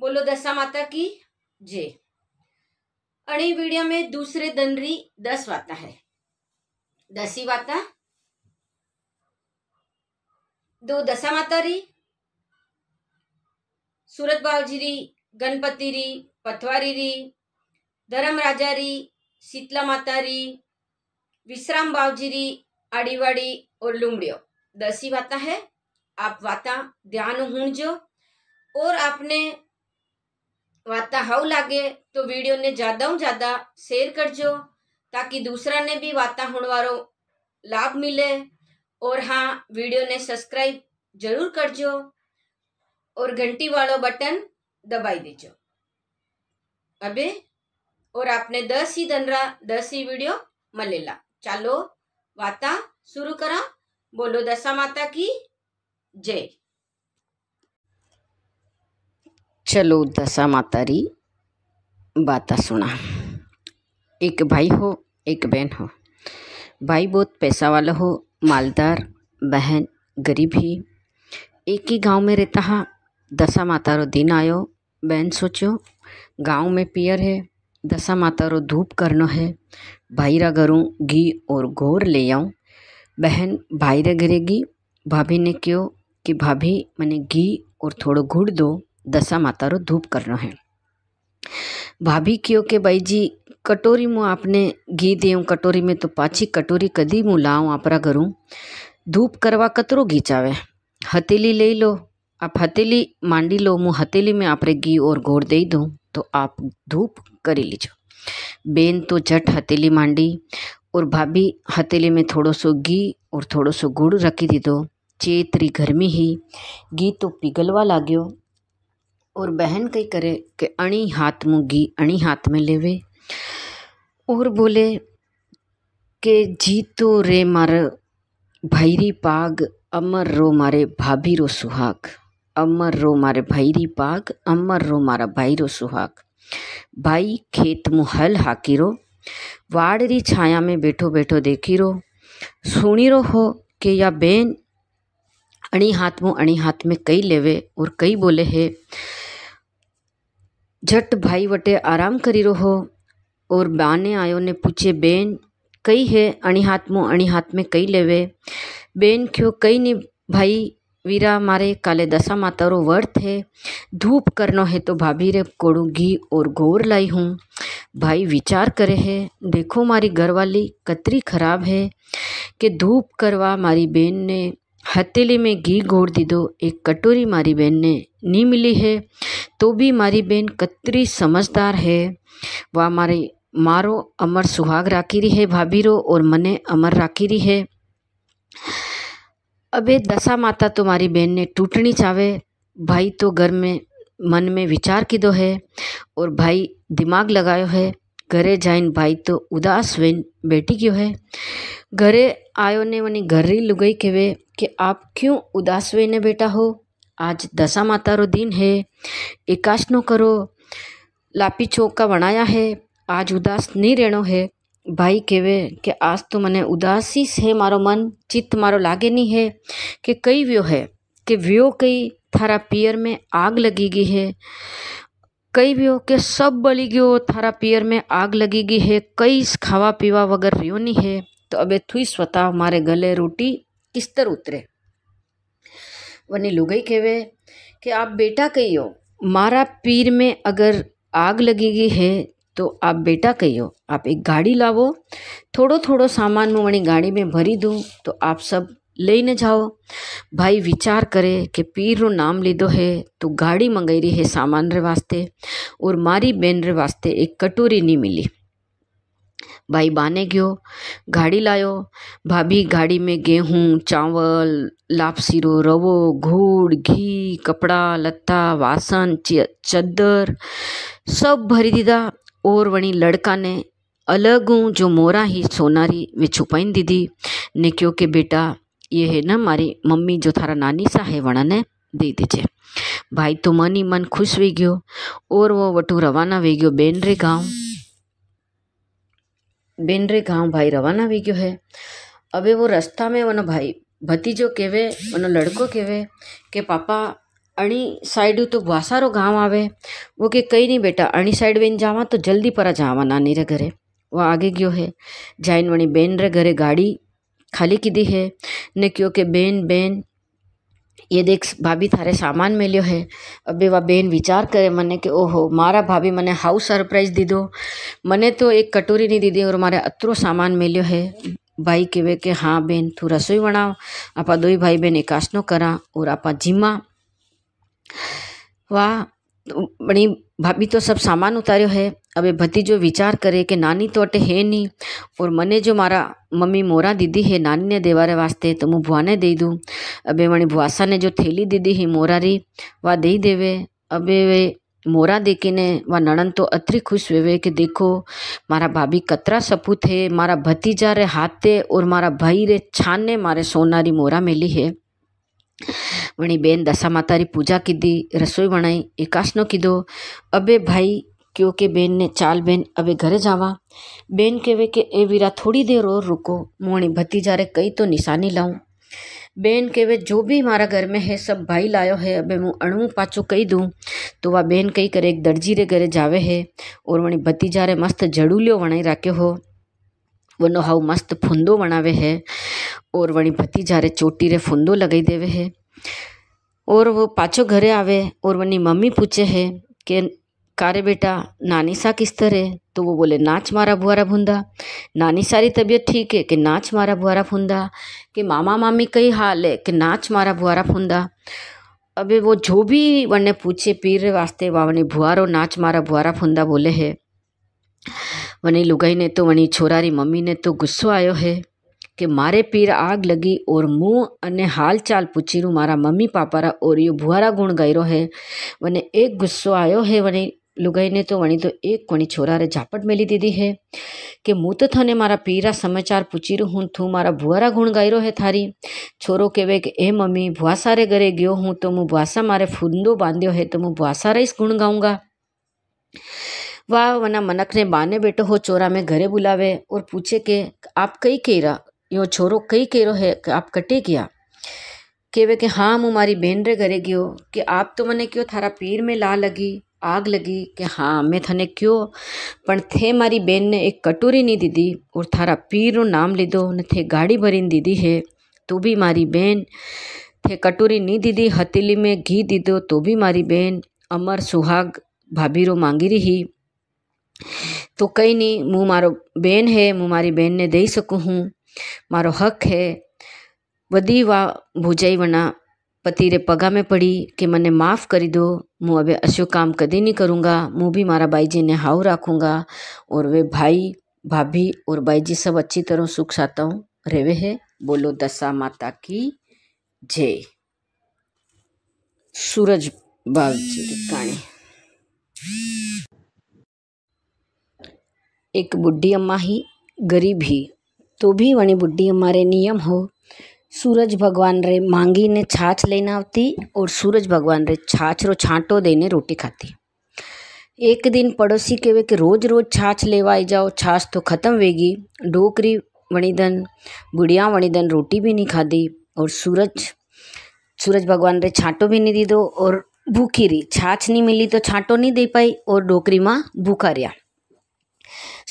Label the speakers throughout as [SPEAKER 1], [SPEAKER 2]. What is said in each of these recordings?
[SPEAKER 1] बोलो दशा माता की जय वीडियो में दूसरे दनरी दस वाता है दसी वाता दो दशा माता री सूरत बावजी री गणपति री पथवारी री धरम राजा री शीतला माता री विश्राम बावजी री आड़ीवाड़ी और लुमड़ियो दसी वाता है आप वाता ध्यान हूं जो और आपने वार्ता हाउ लागे तो वीडियो ने ज़्यादा ज़्यादा शेयर कर जो ताकि दूसरा ने भी वार्ता होने वालों लाभ मिले और हाँ वीडियो ने सब्सक्राइब जरूर कर जो और घंटी वालों बटन दबाई दीजो अबे और आपने दस ही धनरा दस ही वीडियो मलेला चलो वाता शुरू करा बोलो दशा माता की जय चलो दशा माता री बाता सुना एक भाई हो एक बहन हो भाई बहुत पैसा वाला हो मालदार बहन गरीब ही एक ही गांव में रहता है हाँ, दशा माता रो दिन आयो बहन सोचो गांव में पियर है दशा माता रो धूप करनो है भाई रा घरों घी और घोर ले आऊँ बहन भाई रे घरेगी भाभी ने क्यों कि भाभी मैंने घी और थोड़ा गुड़ दो દશા માતારો धूप કરનો है भाभी क्यों के भाई जी कटोरी मुँह आपने घी दे कटोरी में तो पाछी कटोरी कदी मुँह लाऊँ आपरा घरों धूप करवा कतरो घी चावे हथेली ले लो आप हथेली मांडी लो मुँह हथेली में आप घी और घोर दे दूँ तो आप धूप करी लीजो बेन तो झट हथेली मांडी और भाभी हथेली में थोड़ो सो घी और थोड़ो सो गुड़ रखी दी दो चेतरी गर्मी ही घी तो पिघलवा लागो और बहन कई करे कि अणी हाथ मुगी अणी हाथ में लेवे और बोले जी जीतो रे मार भैरी पाग अमर रो मारे भाभी रो सुहाग अमर रो मारे भैरी पाग अमर रो मारा भाई रो सुहाग भाई खेत मु हल हाकी रो वाड़ री छाया में बैठो बैठो देखी रो सुनी रो हो कि या बेन अणी हाथ मु अणी हाथ में कई लेवे और कई बोले है झट भाई वटे आराम करी रहो और बाने आयो ने पूछे बेन कई है अणी हाथ मो अणी हाथ में कई लेवे बेन क्यों कई नहीं भाई वीरा मारे काले दशा माता रो वर्त है धूप करनो है तो भाभी रे कोड़ू घी और गोर लाई हूँ भाई विचार करे है देखो मारी घरवाली कतरी खराब है कि धूप करवा मारी बेन ने हथेली में घी दीदो एक कटोरी मारी बहन ने नहीं मिली है तो भी मारी बहन कतरी समझदार है वह मारी मारो अमर सुहाग राखी रही है भाभी रो और मने अमर राखी रही अब अबे दशा माता तो मारी बहन ने टूटनी चाहे भाई तो घर में मन में विचार की दो है और भाई दिमाग लगायो है घरे जाइन भाई तो उदास वेन बैठी क्यों है घरे आयो ने वनी घर ही लुगई के वे कि आप क्यों उदास वेने बेटा हो आज दशा माता रो दिन है एकाश नो करो लापी चौक का बनाया है आज उदास नहीं रहनो है भाई कहवे कि आज तो मने उदासी से मारो मन चित्त मारो लागे नहीं है कि कई व्यो है कि व्यो कई थारा पियर में आग लगी गई है कई व्यो हो के सब बली गयो थारा पियर में आग लगी गई है कई खावा पीवा वगैरह रियो नहीं है तो अबे थुई स्वतः मारे गले रोटी किस्तर उतरे वनी लुगई कहवे कि आप बेटा कही हो मारा पीर में अगर आग लगी है तो आप बेटा कही हो आप एक गाड़ी लावो थोड़ो थोड़ो सामान में वनी गाड़ी में भरी दूँ तो आप सब न जाओ भाई विचार करे कि पीर रो नाम लीधो है तो गाड़ी मंगाई रही है सामान रे वास्ते और मारी बहन रे वास्ते एक कटोरी नहीं मिली भाई बाने गयो गाड़ी लायो भाभी गाड़ी में गेहूँ चावल लापसीरो रवो घूड़ घी कपड़ा लत्ता वासन चद्दर सब भरी दीदा और वणी लड़का ने अलग हूँ जो मोरा ही सोनारी में छुपाइन दीदी ने क्यों के बेटा ये है ना मारी मम्मी जो थारा नानी सा है वणा ने दे दीजिए भाई तो मन ही मन खुश हो गयो और वो वटू रवाना हो गयो बेन रे गाँव બેનરે ઘાંભાઈ રવાના આવી ગયો હે હવે એવો રસ્તામાં એનો ભાઈ ભતીજો કહેવે એનો લડકો કહેવે કે પાપા અણી સાઈડ તો વાસારો ગામ આવે વો કે કંઈ નહીં બેટા અણી સાઈડ વેન જાવા તો જલ્દી પરા જાવા નાની રે ઘરે વો આગે ગયો હે જાઈન વણી બેન રે ઘરે ગાડી ખાલી કીધી હે ને કહ્યું કે બેન બેન ये देख भाभी थारे सामान मिलो है अभी वह बहन विचार करे मने के ओहो मारा भाभी मने हाउ सरप्राइज दीदो मने तो एक कटोरी नहीं दीदी और मारे अत्रो सामान मिलो है भाई कहे के हाँ बहन तू रसोई बनाओ आपा दो भाई बहन एकाशनो करा और आपा जिम्मा वाह बड़ी भाभी तो सब सामान उतारियो है अबे भतीजो विचार करे कि नानी तो अटे है नहीं और मने जो मारा मम्मी मोरा दीदी है नानी ने देवा देवारे वास्ते तो मुँह भुआ ने दे दूँ अबे वणी भुआसा ने जो थैली दीदी है मोरा री वह दे देवे अबे वे मोरा देखे ने वह नणन तो अत्रि खुश हुए वे कि देखो मारा भाभी कतरा सपूत है मारा भतीजा रे हाथे और मारा भाई रे छान ने मारे सोनारी मोरा मिली है વળી બેન દશા માતાની પૂજા કીધી રસોઈ વણાઈ એકાશનો કીધો અબે ભાઈ કહો કે બેનને ચાલ બેન હવે ઘરે જવા બેન કહેવે કે એ વીરા થોડી દેર ઓર રૂકો મોણી ભતીજારે કઈ તો નિશાની લાવું બેન કહેવે જો બી મારા ઘર મેં હે સબ ભાઈ લાયો હે અબે હું અણવું પાછું કહી દઉં તો આ બેન કઈ કરે એક દરજી રે ઘરે જાવે હે ઓર વણી ભતીજારે મસ્ત જડુલ્યો વણાઈ રાખ્યો હો हाउ વનો હાવ મસ્ત ફૂંદો વણાવે હે ઓર चोटी रे फुंदो लगाई देवे है और वो पाछो घरे आवे और वनी मम्मी पूछे है कि कारे बेटा नानी सा किस तरह है तो वो बोले नाच मारा भुआरा भूंदा नानी सारी तबीयत ठीक है कि नाच मारा भुआरा फूंदा कि मामा मामी कई हाल है कि नाच मारा भुआरा फूंदा अबे वो जो भी वन्ने पूछे पीर वास्ते वावनी भुआरो नाच मारा भुआरा फूंदा बोले है वनी लुगाई ने तो वनी छोरा री मम्मी ने तो गुस्सो आयो है कि मारे पीर आग लगी और मुँह अने हाल चाल पूछी रू मारा मम्मी पापा रा और यो भुआरा गुण रो है वने एक गुस्सो आयो है वनी लुगाई ने तो वणी तो एक कोणी छोरा रे झापट मेली दीदी है कि मुँह तो थने मारा पीरा समाचार पूछी रू हूँ थू मारा भुआरा गुण रो है थारी छोरो कहवे कि ए मम्मी भुआसा रे घरे गयो हूँ तो मुँह भुआसा मारे फूंदो बांध्यो है तो मुँह भुआसा रे इस गुण गाऊंगा वह वना मनक ने बाने बेटो हो चोरा में घरे बुलावे और पूछे के आप कई केरा यो छोरो कई केरो है के आप कटे किया केवे के हाँ मु मारी बहन रे घरे गयो कि आप तो मने क्यों थारा पीर में ला लगी आग लगी कि हाँ मैं थने क्यों पण थे मारी बहन ने एक कटोरी नहीं दीदी और थारा पीर रो नाम लीधो ने थे गाड़ी भरीन दीदी है तो भी मारी बहन थे कटोरी नहीं दीदी हथेली में घी दीदो तो भी मारी बहन अमर सुहाग भाभी रो मांगी रही તો કંઈ નહીં હું મારો બેન હે હું મારી બહેનને દઈ શકું હું મારો હક હે બધી વા ભૂજાઈ વના પતિરે में पड़ी कि મને माफ करी दो હું હવે अशो काम कदी नहीं करूँगा मैं भी मारा भाई जी ने हाव राखूँगा और वे भाई भाभी और भाई जी सब अच्छी तरह सुख साताओं रेवे है बोलो दशा माता की जय सूरज बाग जी की कहानी एक बुढ़ी अम्मा ही गरीब ही तो भी વણી बुढ़ी अम्मा रे नियम हो सूरज भगवान रे मांगी ने छाछ लेना आती और सूरज भगवान रे छाछ रो छांटो देने रोटी खाती एक दिन पड़ोसी वे कि रोज रोज छाछ लेवाई जाओ छाछ तो खत्म वेगी डोकरी वणिदन बुढ़िया वणिदन रोटी भी नहीं खाधी और सूरज सूरज भगवान रे छाँटो भी नहीं दीदो और भूखी रही छाछ नहीं मिली तो छाँटो नहीं दे पाई और डोकरी में भूखा रहा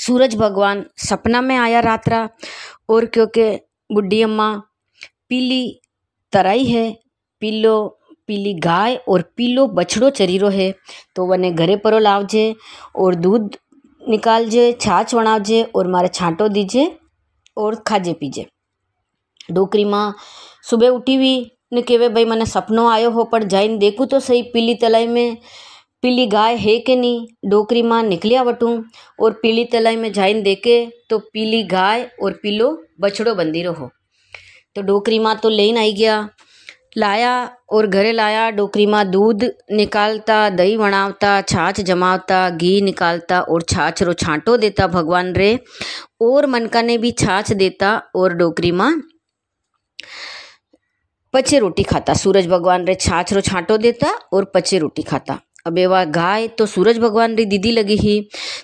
[SPEAKER 1] सूरज भगवान सपना में आया रात्रा और क्योंकि बुढ़ी अम्मा पीली तराई है पीलो पीली गाय और पीलो बछड़ो चरीरो है तो वने घरे परो लावजे और दूध निकाल जे छाछ वणावजे और मारे छाँटो दीजे और खाजे पीजे डोकरी माँ सुबह उठी हुई ने कहे भाई मैंने सपनों आयो हो पर जाइन देखूँ तो सही पीली तलाई में पीली गाय है कि नहीं डोकरी माँ निकलिया बटू और पीली तलाई में जाइन देके तो पीली गाय और पीलो बछड़ो बंदी रहो तो डोकरी माँ तो लेन आई गया लाया और घरे लाया डोकरी माँ दूध निकालता दही बनावता छाछ जमावता घी निकालता और छाछ रो छाँटो देता भगवान रे और मनका ने भी छाछ देता और डोकरी माँ पचे रोटी खाता सूरज भगवान रे छाछ रो छांटो देता और पचे रोटी खाता अब वह गाय तो सूरज भगवान री दीदी लगी ही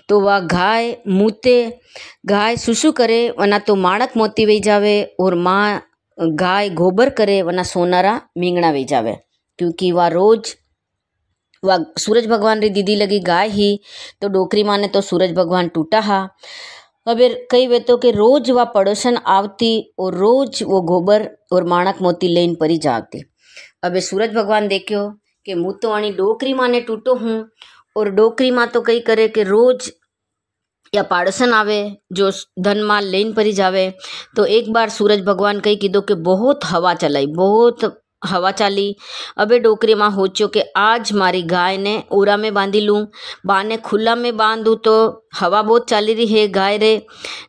[SPEAKER 1] तो वह गाय मूते गाय सुसु करे वना तो माणक मोती वही जावे और माँ गाय गोबर करे वना सोनारा मींगणा वही जावे क्योंकि वह रोज वह सूरज भगवान री दीदी लगी गाय ही तो डोकरी माँ ने तो सूरज भगवान टूटा हा अबे कई वे तो कि रोज वह पड़ोसन आवती और रोज वो गोबर और माणक मोती लेन परी जाती अबे सूरज भगवान देखियो कि मु तो आनी डोकरी माने टूटो हूँ और डोकरी माँ तो कई करे कि रोज या पाड़सन आवे जो धन माल लेन परी जावे तो एक बार सूरज भगवान कई कीधो कि बहुत हवा चलाई बहुत हवा चाली अबे डोकरी माँ होचो के आज मारी गाय ने ओरा में बांधी लूँ बाने खुला में बांधू तो हवा बहुत चाली रही है गाय रे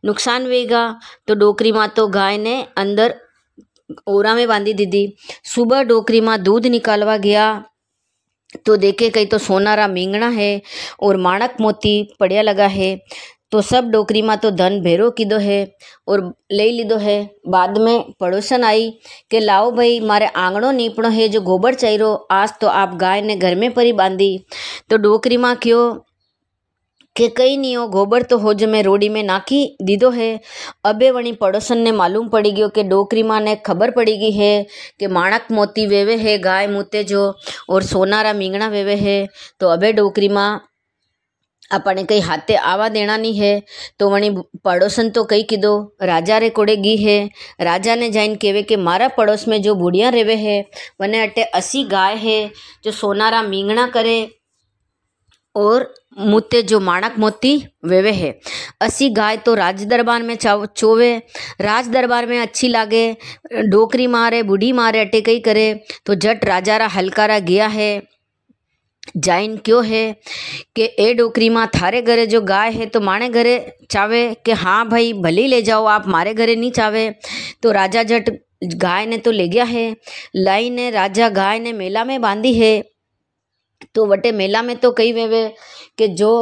[SPEAKER 1] नुकसान वेगा तो डोकरी माँ तो गाय ने अंदर ओरा में बांधी दीदी सुबह डोकरी माँ दूध निकालवा गया तो देखे कहीं तो सोनारा मींगणा है और माणक मोती पड़िया लगा है तो सब डोकरी माँ तो धन भेरो कीधो है और ले लीधो है बाद में पड़ोसन आई के लाओ भाई मारे आंगणों नीपणो है जो गोबर चाहो आज तो आप गाय ने घर में परी बांधी तो डोकरी माँ क्यों के कई नहीं हो गोबर तो हो में रोड़ी में नाखी दीदो है अबे वणी पड़ोसन ने मालूम पड़ गयो कि डोकरी माँ ने खबर पड़ी गई है कि माणक मोती वेवे है गाय मूते जो और सोनारा मींगणा वेवे है तो अबे डोकरी माँ अपने कई हाथे आवा देना नहीं है तो वहीं पड़ोसन तो कई कीधो राजा रे कोड़े गी है राजा ने जाइन केवे कि मारा पड़ोस में जो बुढ़िया रेवे है वने अटे असी गाय है जो सोनारा मींगणा करे और मुते जो माणक मोती वेवे है असी गाय तो राज दरबार में चोवे राज दरबार में अच्छी लागे डोकरी मारे बूढ़ी मारे अटे कई करे तो जट राजा रा हलकारा गया है जाइन क्यों है कि ए डोकरी माँ थारे घरे जो गाय है तो माने घरे चावे कि हाँ भाई भले ले जाओ आप मारे घरे नहीं चावे तो राजा जट गाय ने तो ले गया है लाई ने राजा गाय ने मेला में बांधी है तो वटे मेला में तो कई वेवे के जो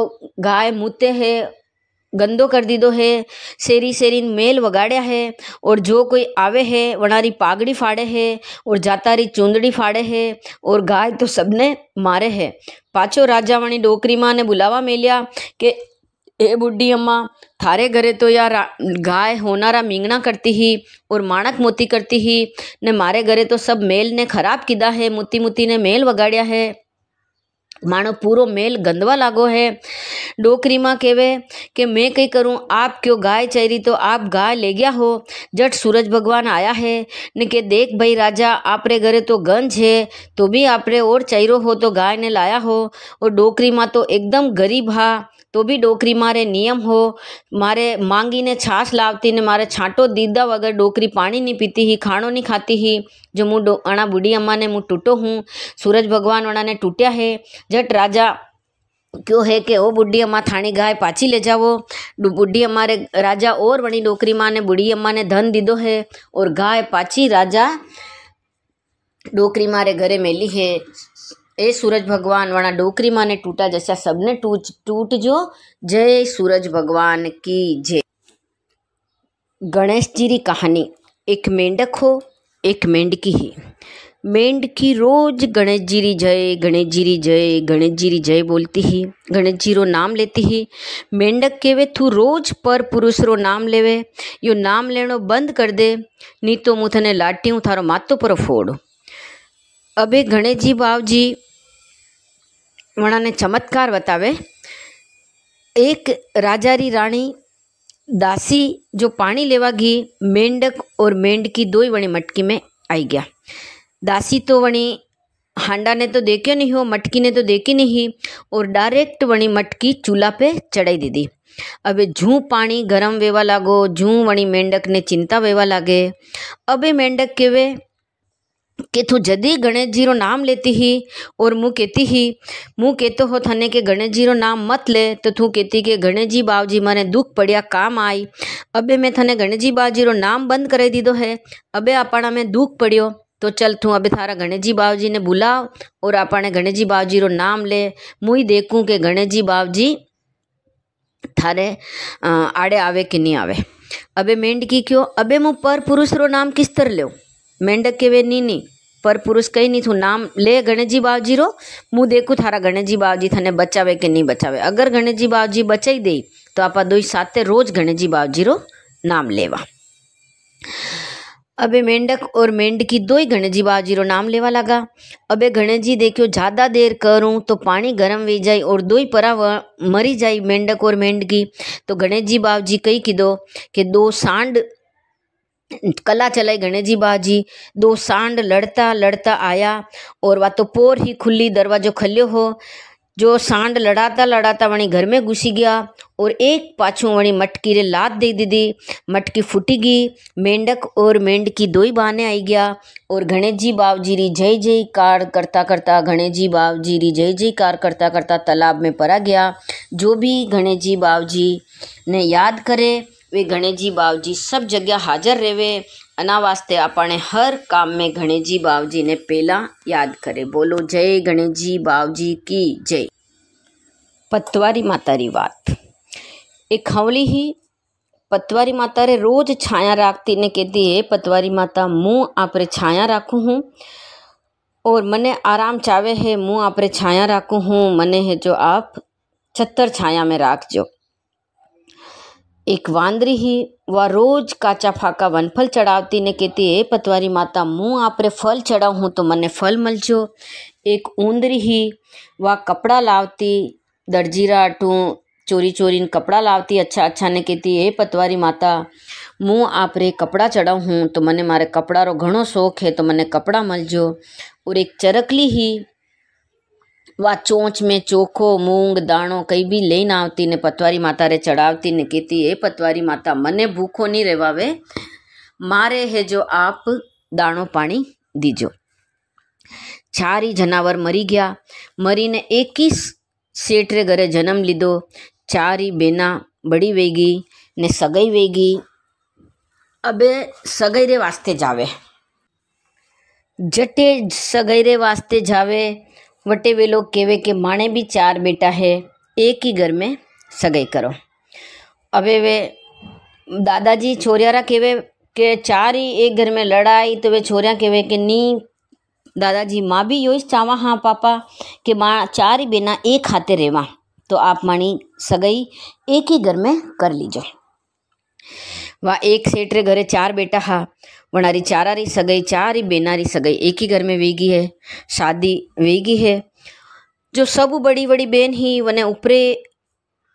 [SPEAKER 1] गाय मूते है गंदो कर दीदो है सेरी सेरी मेल वगाड़या है और जो कोई आवे है वनारी पागड़ी फाड़े है और जातारी चूंदड़ी फाड़े है और गाय तो सबने मारे है पाचो राजा वाणी डोकरी माँ ने बुलावा मेलिया के ए बुढ़ी अम्मा थारे घरे तो या गाय होनारा मींगणा करती ही और माणक मोती करती ही ने मारे घरे तो सब मेल ने खराब किदा है मोती मोती ने मेल वगाड़िया है મારો પૂરો મેલ ગંદવા લાગો હે ડોકરીમાં કહેવે કે મેં કંઈ કરું આપ ક્યો ગાય ચરી તો આપ ગાય લે ગયા હો જટ સૂરજ ભગવાન આયા હે ને કે દેખ ભાઈ રાજા આપરે ઘરે તો ગન છે તો બી આપણે ઓર ચૈરો હો તો ગાયને લાયા હો ઓર ડોકરીમાં તો એકદમ ગરીબ હા તો બી ડોકરી મારે નિયમ હો મારે માંગીને છાશ લાવતીને મારે છાંટો દીધા વગર ડોકરી પાણી નહીં પીતી હી ખાણો નહીં ખાતી હી જો હું અણા બુઢી અમ્માને હું તૂટો હું સૂરજ ભગવાન અણાને તૂટ્યા હે જટ રાજા क्यों है कि ओ बुढ़ी अम्मा थाणी गाय पाची ले जाओ बुढ़ी अम्मा रे राजा और वणी डोकरी माँ ने बूढ़ी अम्मा ने धन दीदो है और गाय पाची राजा डोकरी मारे घरे मेली है ए એ સૂરજ ભગવાન વણા ડોકરીમાં टूटा जैसा सबने टूट टूट जो जय सूरज भगवान की जय गणेश जी कहानी एक मेंढक हो एक मेंढकी ही मेंढकी रोज गणेश जी जय गणेश जी जय गणेश जी जय बोलती ही गणेश जी रो नाम लेती ही मेंढक के वे तू रोज पर पुरुष रो नाम लेवे यो नाम लेनो बंद कर दे नी तो मुँ थने लाटी हूँ थारो माथो पर फोड़ अबे गणेश जी बाव जी ने चमत्कार बतावे एक राजा री राणी दासी जो पानी लेवा गई मेंढक और मेंढ की दो ही वणी मटकी में आई गया दासी तो वणी हांडा ने तो देखे नहीं हो मटकी ने तो देखी नहीं और डायरेक्ट वणी मटकी चूल्हा पे चढ़ाई दी दी अब जूं पानी गरम वेवा लागो झूं वणी मेंढक ने चिंता वेवा लागे अबे मेंढक केवे कि तू जदी गणेश जी रो नाम लेती ही और मुँह कहती ही मुँह कहते हो थाने के गणेश जी रो नाम मत ले तो तू कहती कि गणेश जी बाव जी मैंने दुख पड़िया काम आई अबे मैं थने गणेश जी बाव जी रो नाम बंद कर दीदो है अबे आपा में दुख पड़ियो तो चल तू अबे थारा गणेश जी बाव जी ने बुलाओ और आपने गणेश जी बाव जी रो नाम ले मुँह ही देखूँ कि गणेश जी बाव जी थारे अं, आड़े आवे कि नहीं आवे अबे मेंढकी क्यों अबे मुँह पर पुरुष रो नाम किस तरह लो मेंढक के वे नी नी पर पुरुष कहीं नहीं थू नाम ले गणेश जी बाबजी रो मुँह देखू थारा गणेश जी बाबजी थाने बचावे के नहीं बचावे अगर गणेश जी बाबजी बचाई दे तो आप दुई साते रोज गणेश जी बाबजी रो नाम लेवा अबे मेंढक और मेंढ की दो ही गणेश जी बाबजी रो नाम लेवा लगा अबे गणेश जी देखियो ज्यादा देर करूँ तो पानी गर्म वे जाए और दो ही परा मरी जाए मेंढक और मेंढ की तो गणेश जी बाबजी कही कीधो दो कि दो सांड कला चलाई गणेश जी बाजी दो सांड लड़ता लड़ता आया और वा तो पोर ही खुली दरवाजो खल्यो हो जो सांड लड़ाता लड़ाता वणी घर में घुसी गया और एक पाछू वणी मटकी रे लात दे दी मटकी फूटी गई मेंढक और मेंढ की दो ही बहाने आई गया और गणेश जी बाब जी री जय जय कार करता करता गणेश जी बाब जी री जय जय कार करता करता तालाब में परा गया जो भी गणेश जी बाब जी ने याद करे वे गणेश जी बाव जी सब जगह हाजिर रहे अना वास्ते अपने हर काम में गणेश जी बाव जी ने पहला याद करे बोलो जय गणेश जी बाव जी की जय पतवारी माता री बात एक हवली ही पतवारी माता रे रोज छाया राखती ने कहती है पतवारी माता मुँह आपरे छाया राखू हूँ और मने आराम चावे है मुँह आपरे छाया राखू हूँ मने है जो आप छत्तर छाया में राख जो एक वांदरी ही वह रोज काचा फाका वनफल चढ़ावती ने कहती है पतवारी माता मुँह आप फल चढ़ाऊ हूँ तो मने फल मलजो एक ऊंदरी ही वह कपड़ा लावती दर्जीरा टू चोरी चोरी ने कपड़ा लावती अच्छा अच्छा ने कहती है पतवारी माता मुँह आप कपड़ा चढ़ाऊ हूँ तो मने मारे कपड़ा रो घो शौक है तो मने कपड़ा मलजो और एक चरकली ही વા ચોંચ મેં ચોખો મૂંગ દાણો કંઈ બી લઈને આવતી ને પતવારી માતારે ચડાવતી ને કહેતી એ પતવારી માતા મને ભૂખો નહીં રહેવાવે મારે હેજો આપ દાણો પાણી દીજો ચારી જનાવર મરી ગયા મરીને એકી શેઠરે ઘરે જન્મ લીધો ચારી બેના બળી વહી ગઈ ને સગાઈ વહી ગઈ અબે સગૈરે વાસ્તે જાવે જટે સગૈરે વાસ્તે જાવે वटे वे लोग केवे के माने भी चार बेटा है एक ही घर में सगाई करो अबे वे दादाजी छोरियारा केवे के चार ही एक घर में लड़ाई तो वे छोरिया केवे के नी दादाजी माँ भी यो चावा हाँ पापा के माँ चार ही बिना एक हाथे रेवा तो आप मानी सगाई एक ही घर में कर लीजो वह एक सेठ रे घरे चार बेटा हा वणारी चारारी सगई चारी बेनारी सगई एक ही घर में वेगी है शादी वेगी है जो सब बड़ी बड़ी बेन ही वने ऊपरे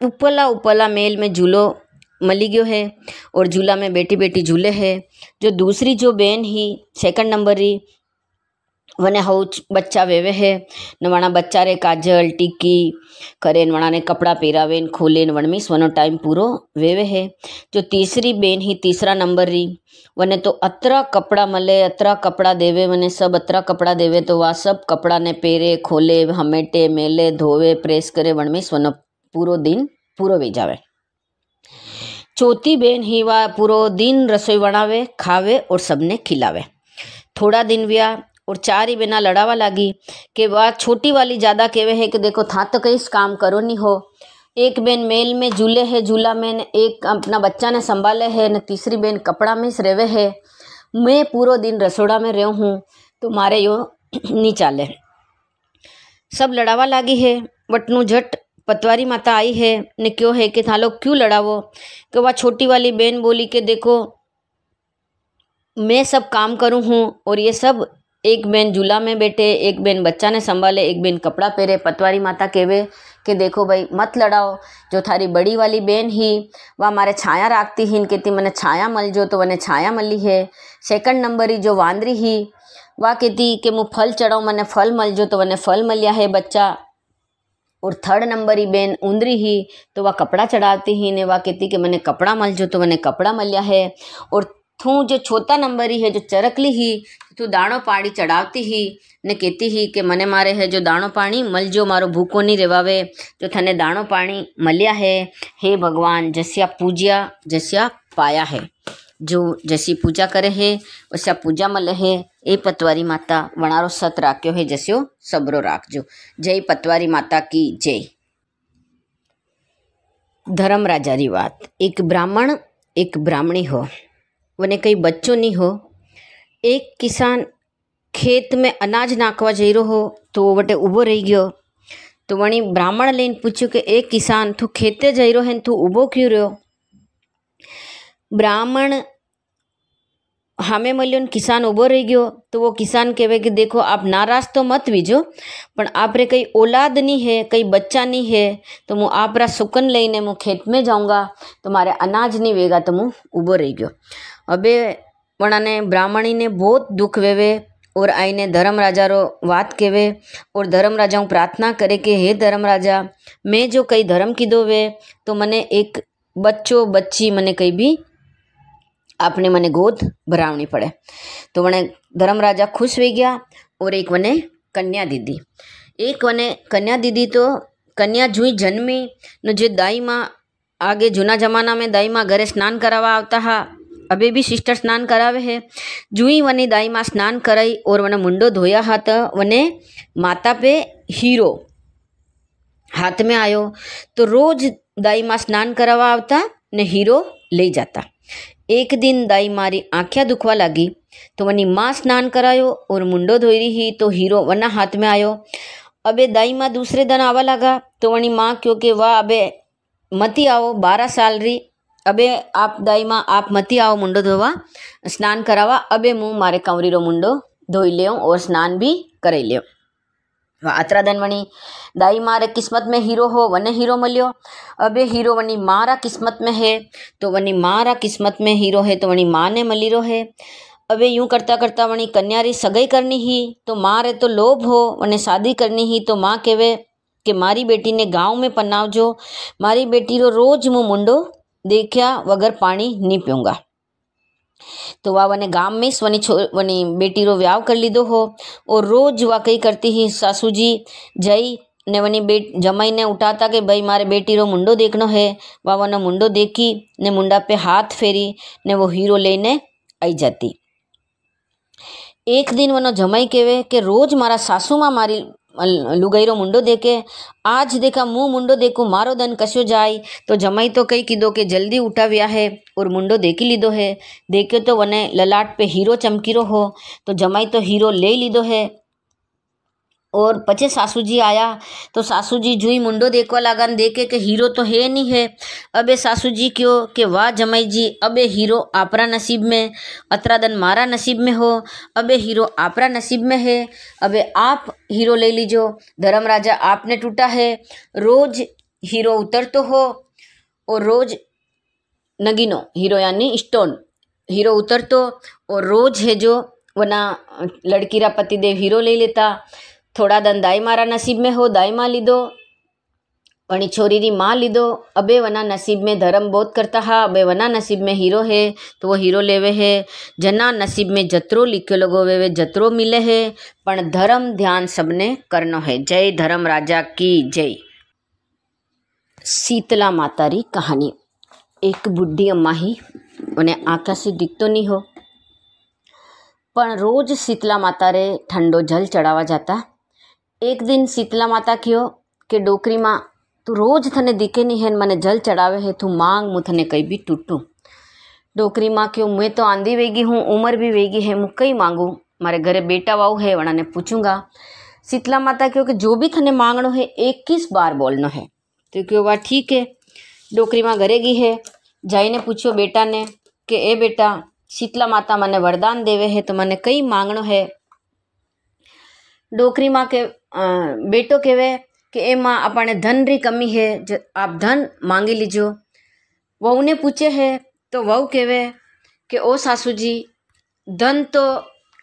[SPEAKER 1] उपला उपला मेल में झूलो मली गयो है और झूला में बेटी बेटी झूले है जो दूसरी जो बेन ही सेकंड नंबर ही મને હાઉ બચ્ચા વેવે હે ને बच्चा रे काजल टिक्की करे ને વણાને કપડાં પહેરાવે खोले न ને वनो टाइम पूरो પૂરો વેવે है जो तीसरी બેન ही तीसरा नंबर री वने तो अतरा कपड़ा मले अतरा कपड़ा देवे वने सब अतरा कपड़ा देवे तो वह सब कपड़ा ने पेरे खोले हमेटे मेले धोवे प्रेस करे वणमेश वनो पूरो दिन पूरो वे जावे चौथी बेन ही वह पूरो दिन रसोई बनावे खावे और सबने खिलावे थोड़ा दिन व्या और चार ही बिना लड़ावा लागी के बाद छोटी वाली ज़्यादा केवे है कि देखो था तो कहीं काम करो नहीं हो एक बहन मेल में झूले है झूला में एक अपना बच्चा ने संभाले है न तीसरी बहन कपड़ा में रेवे है मैं पूरा दिन रसोड़ा में रहूँ हूँ तो मारे यो नहीं चाले सब लड़ावा लागी है बट नू झट पतवारी माता आई है ने क्यों है कि था लोग क्यों लड़ावो कि वह छोटी वाली बहन बोली कि देखो मैं सब काम करूँ हूँ और ये सब एक बहन झूला में बैठे एक बहन बच्चा ने संभाले एक बहन कपड़ा पहरे पतवारी माता कहवे कि देखो भाई मत लड़ाओ जो थारी बड़ी वाली बहन ही वह हमारे छाया राखती हीन कहती मैंने छाया मल जो तो मैंने छाया मली है सेकंड नंबर ही जो वांदरी ही वह कहती कि मुँह फल चढ़ाओ मैंने फल मल जो तो मैंने फल मलिया है बच्चा और थर्ड नंबर ही बहन उंदरी ही तो वह कपड़ा चढ़ाती ही ने वह कहती कि मैंने कपड़ा मल जो तो मैंने कपड़ा मलिया है और थू जो छोटा नंबर ही है जो चरकली ही तू दाणो पाड़ी चढ़ाती ही ने कहती ही के मने मारे है जो दाणो पानी मल जो मारो भूको नहीं रेवावे जो थने दाणो पानी मल्या है हे भगवान जस्या पूजिया जस्या पाया है जो जैसी पूजा करे है वैसा पूजा मल है ए पतवारी माता वणारो सत राख्यो है जस्यो सबरो राख जय पतवारी माता की जय धर्म राजा री बात एक ब्राह्मण एक ब्राह्मणी हो वने कई बच्चों नहीं हो एक किसान खेत में अनाज नाखवा जा रो हो तो वो वटे उभो रही गयो तो वणी ब्राह्मण लेन पूछो कि एक किसान तू खेते जा रो है तू उभो क्यों रो ब्राह्मण हमें मल्यों किसान उभो रही गो तो वो किसान कहे कि देखो आप नाराज तो मत बीजो पर आप रे कई ओलाद नहीं है कई बच्चा नहीं है तो मु आप सुकन लेने मु खेत में जाऊँगा तो मारे अनाज नहीं वेगा तो हूँ उभो रही गो अबे ने ब्राह्मणी ने बहुत दुख वेवे और आई ने धर्म राजा रो बात केवे और धर्म राजा प्रार्थना करे कि हे धर्म राजा मैं जो कई धर्म कीधो वे तो मने एक बच्चो बच्ची मने कई भी आपने मने गोद भरावनी पड़े तो वने धर्म राजा खुश हो गया और एक वने कन्या दीदी एक वने कन्या दीदी तो कन्या जुई जन्मी ने जो दाई माँ आगे जूना जमाना में दाई माँ घरे स्नान करावा आवता हा अभी भी सिस्टर स्नान करावे है जूई वनी दाई माँ स्नान कराई और वने मुंडो धोया हाथ वने माता पे हीरो हाथ में आयो तो रोज दाई माँ स्नान करावा आवता ने हीरो ले जाता एक दिन दाई मारी आँखें दुखवा लगी तो वनी माँ स्नान करायो और मुंडो धोई रही तो हीरो वना हाथ में आयो अबे दाई माँ दूसरे दिन आवा लगा तो वनी माँ क्योंकि वाह अबे मती आओ बारह साल रही अबे आप दाई माँ आप मती आओ मुंडो धोवा स्नान करावा अबे मुँह मारे कंवरी रो मुंडो धोई लियो और स्नान भी कर लियो अत्रा दनवणी दाई मारे किस्मत में हीरो हो वने हीरो मल्यो अबे हीरो वनी मारा किस्मत में है तो वनी मारा किस्मत में हीरो है तो वनी माँ ने मली रो है अबे यूं करता करता वनी कन्यारी सगई करनी ही तो माँ रे तो लोभ हो वने शादी करनी ही तो माँ कहे कि मारी बेटी ने गाँव में पनावजो मारी बेटी रो रोज मुँह मुंडो દેખ્યા વગર પાણી નહીં પીઉંગા तो वह वने गांव में स्वनी छो वने बेटी रो व्याव कर लीधो हो और रोज वह कई करती ही सासू जी जई ને વની બે જમાઈને ઉઠાતા કે ભાઈ મારે બેટીરો મુંડો દેખનો હે વાવાનો મુંડો દેખી ને મુંડા પે હાથ ફેરી ને વો હીરો લઈને આવી જતી એક દિન વનો જમાઈ કહેવે કે રોજ મારા સાસુમાં મારી रो मुंडो देखे आज देखा मुंह मुंडो देखो मारो धन कश्यो जाए तो जमाई तो कई किदो के जल्दी उठा व्या है और मुंडो देखी लीदो है देखे तो वने ललाट पे हीरो चमकीरो हो तो जमाई तो हीरो ले लीदो है और पचे सासू जी आया तो सासू जी जुई मुंडो देखो लगन देखे के हीरो तो है नहीं है अबे सासू जी क्यों के वाह जमाई जी अबे हीरो आपरा नसीब में अतरा दन मारा नसीब में हो अबे हीरो आपरा नसीब में है अबे आप हीरो ले लीजो धर्म राजा आपने टूटा है रोज हीरो उतर तो हो और रोज नगिनो हीरो यानी स्टोन हीरो उतर तो और रोज है जो वना लड़की रा पति देव हीरो ले लेता થોડા દન દાઈ મારા નસીબ મેં હો દાઈમાં લીધો પણ छोरी माँ लीधो अबे वना नसीब में धर्म बोध करता हा अबे वना नसीब में हीरो है तो वो हीरो लेवे है जना नसीब में जतरो लिखो लोगो वे वे जतरो मिले है पण धर्म ध्यान सबने करनो है जय धर्म राजा की जय शीतला माता री कहानी एक बुढ़ी अम्मा ही उन्हें आँखों से दिख तो नहीं हो પણ રોજ શીતલા માતારે ઠંડો જલ ચડાવવા જતા एक दिन शीतला माता कहो कि डोकरी माँ तू रोज थने दिखे नहीं है मने जल चढ़ावे है तू मांग मु थने कई भी टूटू डोकरी माँ क्यों मैं तो आंधी वेगी हूँ उम्र भी वेगी है मु कई मांगू मारे घरे बेटा वाऊ है वहाँ ने पूछूंगा शीतला माता कहो कि जो भी थने मांगनो है एक किस बार बोलना है तो क्यों वाह ठीक है डोकरी माँ घरे गई है जाई ने पूछो बेटा ने कि ए बेटा शीतला माता मैंने वरदान देवे है तो मैंने कई मांगनो है डोकरी माँ के बेटो कहवे कि ए माँ अपने धन री कमी है ज आप धन मांगी लीजो वह ने पूछे है तो वह कहवे कि ओ सासू जी धन तो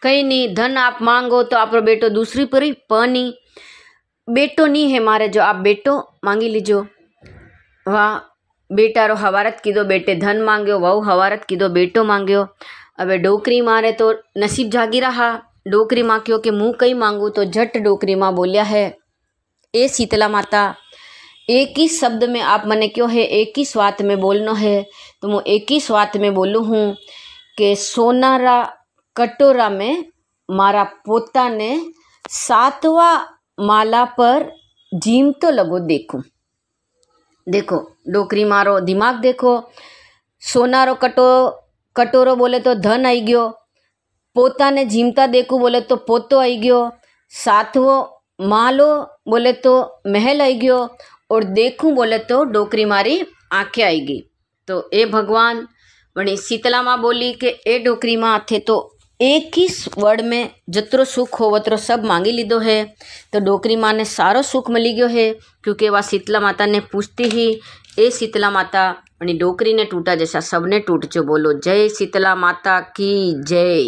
[SPEAKER 1] कई नहीं धन आप मांगो तो आप बेटो दूसरी पर ही प नहीं बेटो नहीं है मारे जो आप बेटो मांगी लीजो वहाँ बेटा रो हवारत कीधो बेटे धन मांगो वह हवारत कीधो बेटो मांगो अबे डोकरी मारे तो नसीब जागी रहा डोकरी माँ क्यों के मुँह कई मांगू तो झट डोकरी माँ बोलिया है ए शीतला माता एक ही शब्द में आप मने क्यों है एक ही स्वात में बोलना है तो मैं एक ही स्वात में बोलूँ हूँ कि सोनारा कटोरा में मारा पोता ने सातवा माला पर जीम तो लगो देखूँ देखो डोकरी मारो दिमाग देखो सोनारो कटो कटोरो बोले तो धन आई गयो पोता ने जीमता देखू बोले तो पोतो आई गो सातवो मालो बोले तो महल आई गयो और देखू बोले तो डोकरी मारी आँखें आई गई तो ए भगवान वहीं शीतला माँ बोली के ए डोकरी माँ थे तो एक ही वर्ड में जत्रो सुख हो वत्रो सब मांगी लीधो है तो डोकरी माँ ने सारो सुख मिली गयो है क्योंकि वह शीतला माता ने पूछती ही ए शीतला माता अपनी डोकरी ने टूटा जैसा सबने टूट चो बोलो जय शीतला माता की जय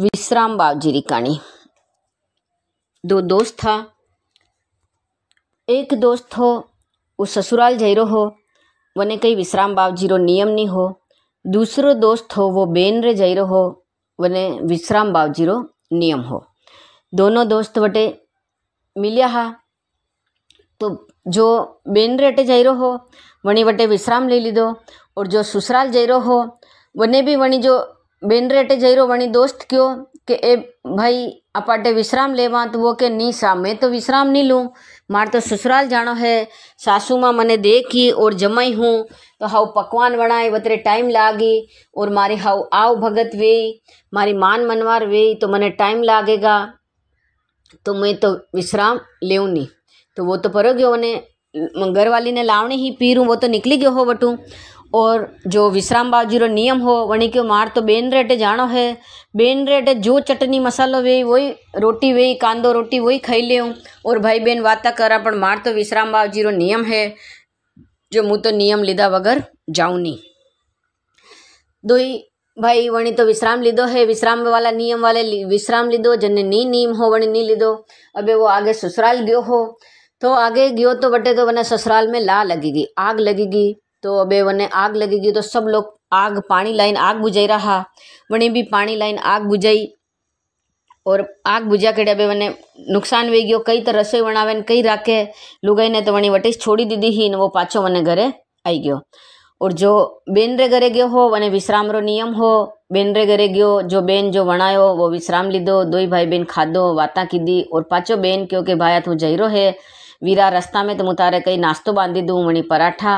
[SPEAKER 1] विश्राम बाग जी की दो दोस्त था एक दोस्त हो वो ससुराल जा रो हो वने कई विश्राम बाग जी नियम नहीं हो दूसरो दोस्त हो वो बेन रे जा रो हो वने विश्राम बाग जी नियम हो दोनों दोस्त वटे मिलिया हा तो जो बेन रेटे जा रो हो वणी वटे विश्राम ले लीधो और जो ससुराल जा रो हो वने भी वणी जो બેનરેટે જઈરો વણી દોસ્ત કયો કે એ ભાઈ અપાટે વિશ્રામ લેવા તો વો કે નહીં સા મેં તો વિશ્રામ નહીં લઉં મારે તો સસુરાલ જાણો હે સાસુમાં મને દેખી ઓર જમાઈ હું તો હાવ પકવાન વણાય વતરે ટાઈમ લાગી ઓર મારી હાવ આવ ભગત વે મારી માન મનવાર વે તો મને ટાઈમ લાગેગા तो मैं तो विश्राम लेऊँ नहीं तो वो तो परो गयो ने घरवाली ने लावणी ही पीरूँ वो तो निकली गयो हो वटू और जो विश्राम बाजू नियम हो वणी के मार तो बेन रेटे जानो है बेन रेटे जो चटनी मसालो वे वही रोटी वे कांदो रोटी वही खाई ले और भाई बेन वाता करा पर मार तो विश्राम बाजू नियम है जो मु तो नियम लीधा वगर जाऊँ नहीं दो ही भाई वणी तो विश्राम लीधो है विश्राम वाला नियम वाले विश्राम लीधो जन नी नियम हो वणी नहीं लीधो अबे वो आगे ससुराल गयो हो तो आगे गयो तो बटे तो वना ससुराल में ला लगेगी आग लगेगी तो બે वने आग लगी गई तो सब लोग आग पानी લાइन आग बुझाई रहा वने भी पानी लाइन आग बुझाई और आग बुझा के बे मैंने नुकसान वे गयो कई तो रसोई बनावे कई राखे लुगाई ने तो वनी वटी छोड़ी दीदी ही वो पाछो मैंने घरे आई गयो और जो बेन रे घरे गयो हो वने विश्राम रो नियम हो बेन रे घरे गयो जो बेन जो वणायो वो विश्राम लीधो ही भाई बहन खाधो वाता कीधी और पाछो बेन क्यों के भाई तू जयरो है वीरा रास्ता में तो मु तारे कई नाश्तों बांधी दूँ वणी पराठा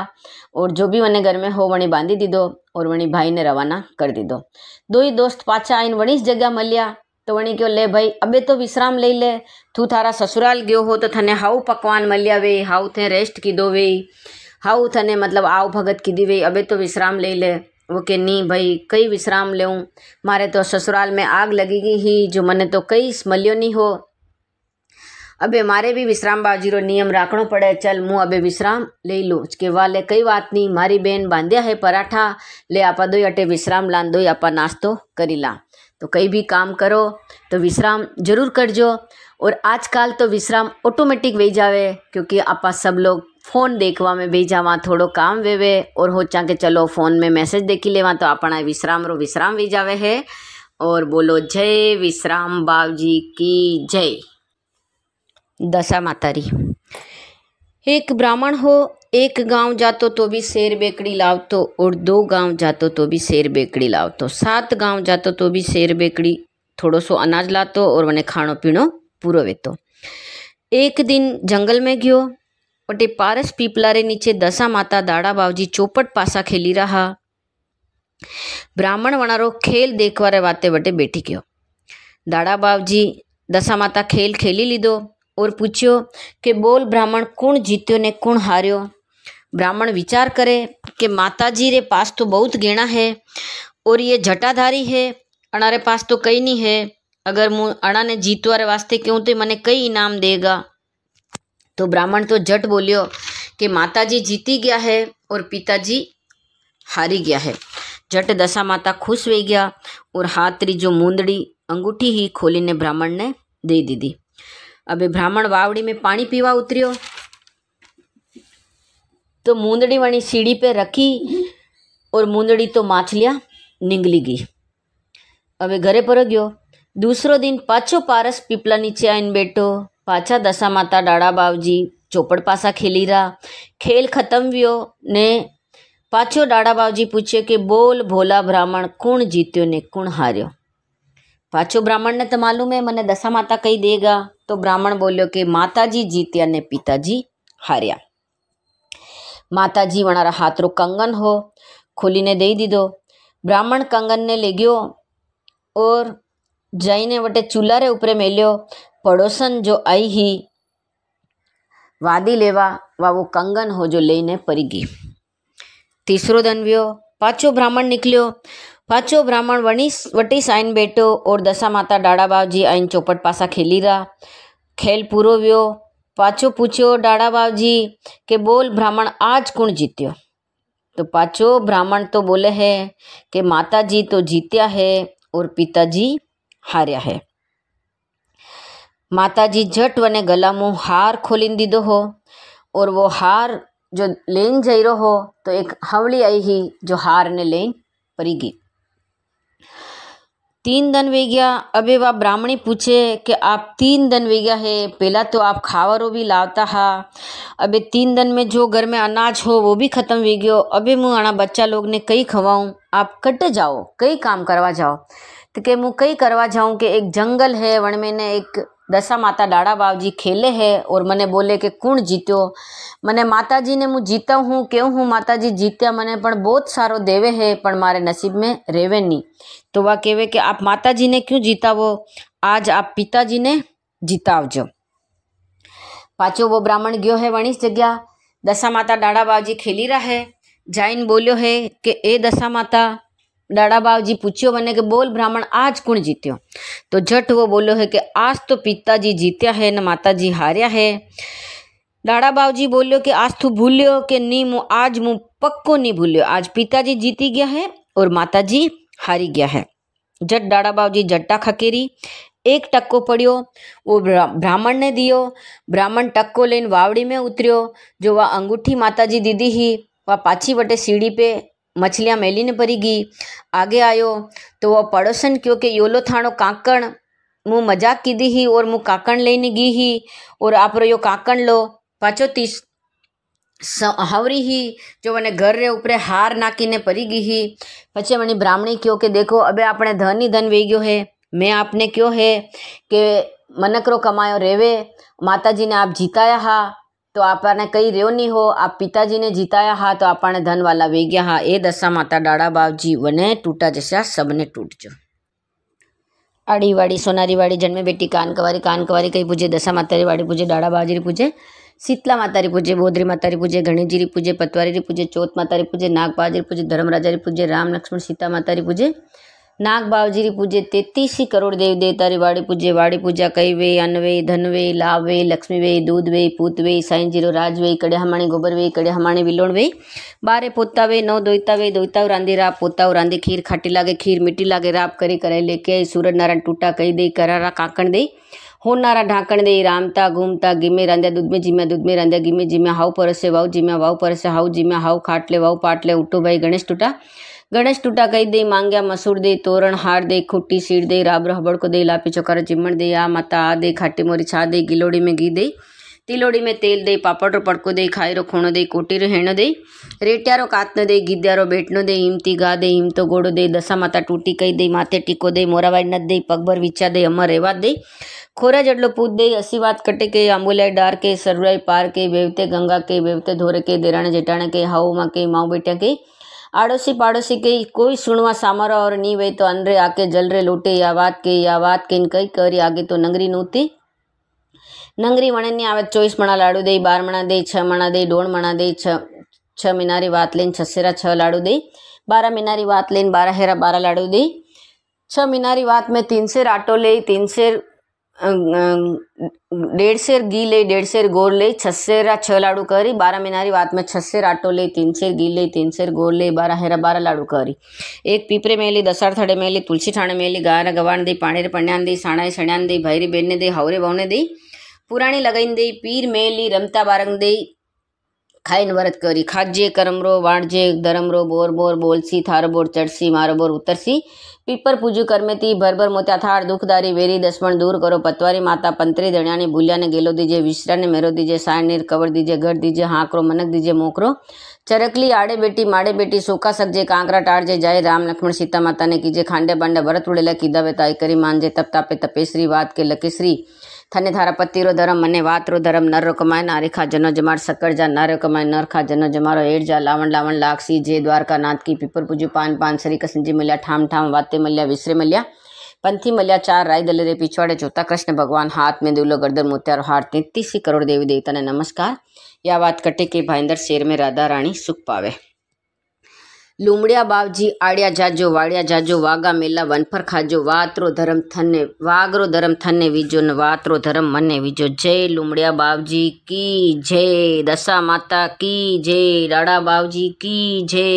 [SPEAKER 1] और जो भी वने घर में हो वणी बांधी दी दो और वणी भाई ने रवाना कर दी दो ही दोस्त पाचा आइन तो वणी जगह मल्या तो वहीं क्यों ले भाई अबे तो विश्राम ले ले तू थारा ससुराल गयो हो तो थने हाउ पकवान मल्या वे हाउ थे रेस्ट की दो वे हाउ थने मतलब आओ भगत की दी वे अबे तो विश्राम ले ले वो के नी भाई कई विश्राम लेऊँ मारे तो ससुराल में आग लगेगी ही जो मने तो कई मल्यो नहीं हो अबे मारे भी विश्राम बाजीरो नियम राखणो पड़े चल मु अबे विश्राम ले लो के वाले कई बात नहीं मारी बहन बांध्या है पराठा ले आपा दो अटे विश्राम लान दो आपा આપા करी ला तो कई भी काम करो तो विश्राम जरूर कर जो और आजकल तो विश्राम ऑटोमेटिक वही जावे क्योंकि आप सब लोग फ़ोन देखवा में भी जावा थोड़ो काम वे वे और हो चा के चलो फ़ोन में मैसेज देखी लेवा तो अपना विश्राम रो विश्राम भी जावे है और बोलो जय विश्राम बाबू जी की जय दशा म्हातारी एक ब्राह्मण हो एक गांव जातो तो भी शेर बेकड़ी लावतो और दो गांव जातो तो भी शेर बेकड़ी लावतो सात गांव जातो तो भी शेर बेकड़ी थोड़ो सो अनाज लातो और मैंने खाणो पीणो पूरा वेतो एक दिन जंगल में गयो वटे पारस पीपलारे नीचे दशा माता दाड़ा बावजी चौपट पासा खेली रहा ब्राह्मण वनारो खेल देखवारे वाते वटे बैठी गयो દાડા બાવજી दशा माता खेल खेली लीधो और पूछो कि बोल ब्राह्मण कौन जीतो ने कौन हारो ब्राह्मण विचार करे कि माता जी रे पास तो बहुत गेणा है और ये जटाधारी है अणारे पास तो कई नहीं है अगर मु अणा ने जीतवा वास्ते क्यों तो मैंने कई इनाम देगा तो ब्राह्मण तो जट बोलियो कि माता जी जीती गया है और पिताजी हारी गया है जट दशा माता खुश हो गया और हाथ री जो मूंदड़ी अंगूठी ही खोली ने ब्राह्मण ने दे दी दी अभी ब्राह्मण वावड़ी में पानी पीवा उतरियो तो मूंदड़ी वाणी सीढ़ी पे रखी और मूंदड़ी तो माछलियाँ निंगली गई अबे घरे पर गयो दूसरो दिन पाछो पारस पीपला नीचे आईन बैठो पाछा दशा माता डाड़ा जी चोपड़ पासा खेली रहा खेल खत्म वियो ने पाछो डाड़ा बाबजी पूछे कि बोल भोला ब्राह्मण कौन जीत्यो ने कौन हारियो पाछो ब्राह्मण ने तो मालूम है मने दशा माता कही देगा તો બ્રાહ્મણ બોલ્યો કે માતાજી જીત્યા ને પિતાજી હાર્યા માતાજી વણારા હાથરો કંગન હો ખોલીને દઈ દીધો બ્રાહ્મણ કંગનને લઈ ગયો ઓર જઈને વટે ચૂલારે ઉપરે મેલ્યો પડોસન જો આઈ હી વાદી લેવા વાવો કંગન હો જો લઈને પરી ગઈ તીસરો દનવ્યો પાછો બ્રાહ્મણ નીકળ્યો पाचो ब्राह्मण वनी वटी साइन बैठो और दशा माता डाड़ाबाव जी आइन चौपट पासा खेली रहा खेल पूरो वियो पाचो पूछो डाड़ाबाव जी के बोल ब्राह्मण आज कुण जीत्यो तो पाचो ब्राह्मण तो बोले है कि माता जी तो जीत्या है और पिताजी हार्या है माता जी झट वने गला मुँह हार खोली दीदो हो और वो हार जो लेन जाइ हो तो एक हवली आई ही जो हार ने लेन परी गई तीन दन वेग्या अबे वा ब्राह्मणी पूछे कि आप तीन दिन दन गया है पहला तो आप खावरो भी लाता है अबे तीन दिन में जो घर में अनाज हो वो भी खत्म गयो अबे मुँह आना बच्चा लोग ने कई खवाऊँ आप कट जाओ कई काम करवा जाओ तो क्या मुँह कई करवा जाऊँ कि एक जंगल है वन में ने एक दशा माता डाड़ा बाब जी खेले है और मने बोले कि कुण जीतो मने माता जी ने मु जीता हूँ क्यों हूँ माता जी जीत्या मने पर बहुत सारो देवे है पर मारे नसीब में रेवे नहीं तो वह कहे कि आप माता जी ने क्यों जीतावो आज आप पिताजी ने जीतावजो पाचो वो ब्राह्मण गयो है वणिश जगह दशा माता डाड़ा बाब जी खेली रहा है जाइन बोलो है कि ए दशा माता दाड़ा बाव जी पूछियो मैंने कि बोल ब्राह्मण आज कौन जीत्यो तो झट वो बोलो है कि आज तो पिताजी जीत्या है न माता जी हारिया है दाड़ा बाबू जी बोलो कि आज तू भूलियो कि नहीं मु आज मु पक्को नहीं भूलियो आज पिताजी जीती गया है और माता जी हारी गया है जट डाड़ा बाबू जी जट्टा खकेरी एक टक्को पड़ियो वो ब्राह्मण ने दियो ब्राह्मण टक्को लेन वावड़ी में उतरियो जो वह अंगूठी माता जी दीदी ही वह पाछी बटे सीढ़ी पे મછલિયા મેલીને ભરી ગઈ આગે આવ્યો તો વह पड़ोसन क्यों कि योलो थाणो काकण मूं मजाक कीधी ही और मूं काकण लઈને ગઈ ही और आपरो यो काकण लो પાછો તીસ હાવરી ही जो મને ઘર રે ઉપરે હાર નાખીને પરી ગઈ ही પછી મને બ્રાહ્મણી કહ્યો કે દેખો હવે આપણે ધન ધન વહી ગયો હે મેં આપને કયો હે કે મનકરો કમાયો રેવે માતાજીને આપ જીતાયા હા तो आपने कई रहो नहीं हो आप पिताजी ने जीताया हा तो आपने धन वाला वे गया हा ये दसा माता डाड़ा बाप जी वने टूटा जसा सबने टूट जो आड़ी वाड़ी सोनारी वाड़ी जन्मे बेटी कान कवारी कान कवारी कही पूजे दशा माता री वाड़ी पूजे डाड़ा बाबा री पूजे शीतला माता री पूजे बोधरी माता री पूजे गणेश जी री पूजे पतवारी री पूजे चौथ माता री पूजे नागबाजी री पूजे धर्मराजा री पूजे राम लक्ष्मण सीता माता री पूजे नाग बावजीरी पूजे तेतीस ही करोड़ देव देवतारी वाड़ी पूजे वाड़ी पूजा कई वे अन्न वे धन वे लाभ वे लक्ष्मी वे दूध वे पूत वे साईं जीरो राज वे कड़े हमाणी गोबर वे कड़े हमाणी विलोण वे बारे पोता वे नौ दोता वे दोता रांधी राप पोता रांधी खीर खाटी लागे खीर मिट्टी लागे राप करे करे लेके सूरज नारायण टूटा कही दे करारा कांकण दे होनारा ढांकण दे रामता घूमता गिमे रांध्या दूध में जिम्या दूध में रांध्या गिमे जिम्या हाउ परसे वाऊ जिम्या वाव परसे हाउ जिम्या हाउ खाटले वाऊ पाटले उठो भाई गणेश टूटा गणेश टूटा कई दे मांग्या मसूर दे तोरण हार दे खुट्टी સીડ दे राब रबड़ को दे लापी ચોકાર चिमण दे आ माता आ दे खाटी मोरी छा दे गिलोड़ी में घी दे तिलोड़ी में तेल दे पापड़ रो पड़को दे खाई रो खोण दे कोटी रो हेण दे रेटिया रो कात दे गिद्या रो बेटनो दे इमती गा दे इम तो गोड़ो दे दशा माता टूटी कई दे माथे टीको दे मोरावाई नद दे पगभर विचा दे अमर रेवा दे खोरा जडलो पूत दे असी बात कटे के आंबुलाय डार के सरुराई पार के बेवते गंगा के बेवते धोरे के देराणे जेठाणे के हाऊ माँ के माऊ बेटा के आड़ोसी पाड़ोसी के कोई सुनवा सामर और नहीं वे तो अंदर आके जल रे लूटे या बात के या बात के इन कई करी आगे तो नंगरी नूती नंगरी वणन नहीं आवे चौबीस मणा लाडू दे बार मणा दे छ मणा दे डोण मणा दे छ छ मीनारी बात लेन छसेरा छ लाडू दे बारह मीनारी बात लेन बारह हेरा बारह लाडू दे छ मीनारी बात में तीन सेर आटो ले तीन सेर डेढ़ सेर घी ले डेढ़ सेर गोर ले छस्सेरा छः लाडू करी बारह मीनारी बात में सेर आटो ले तीन सेर घी ले तीन सेर गोर ले बारह हेरा बारह लाडू करी एक पीपरे मेली ली दसार थड़े में तुलसी ठाणे मेली ली गार गवाण दी पाणेर पण्यान दी साणाए सण्यान दी भाईरी बेनने दी हावरे बवने दी पुराणी लगाइन दी पीर में रमता बारंग दी खाइन वरत करी खाजे करमरो वाणजे धरमरो बोर बोर बोलसी थारो बोर चढ़सी मारो बोर उतरसी पीपर पूजू करमे ती भर भर मोत्या थार दुखदारी वेरी दसवण दूर करो पतवारी माता पंतरे धनिया ने भूलिया ने गेलो दीजे विश्रा ने मेरो दीजे सायण नीर कवर दीजे घर दीजे हाँकरो मनक दीजे मोकरो चरकली आड़े बेटी माड़े बेटी सोका सकजे कांकरा टाड़जे जाए राम लक्ष्मण सीता माता ने कीजे खांडे बांडे वरत उड़ेला कीदा बेताई करी मानजे तप तपतापे तपेश्री वात के लकेश्री थन धारा पति रो धर्म मने वात रो धर्म नर रो कमाय नारी खा जनो जमार सकड़ जा नर कमाय नर खा जनो जमारो एड जा लावण लावण लाख सी जे द्वारका नाथ की पिपर पूजू पान पान श्री कृष्ण जी मिल्या ठाम ठाम वाते मिल्या विसरे मिल्या पंथी मल्या चार राय दल रे पिछवाड़े जोता कृष्ण भगवान हाथ में दूलो गर्दन मोत्यारो हार तैतीस करोड़ देवी देवता ने नमस्कार या बात कटे के भाईंदर शेर में राधा रानी सुख पावे લુમડિયા બાવજી આડિયા જાજો વાડિયા જાજો વાગા મેલા વનફર ખાજો વાતરો ધરમ થને વાગરો ધરમ થને વીજો ને વાતરો ધરમ મને વીજો જય લુમડિયા બાવજી કી જય દશા માતા કી જય રાડા બાવજી કી જય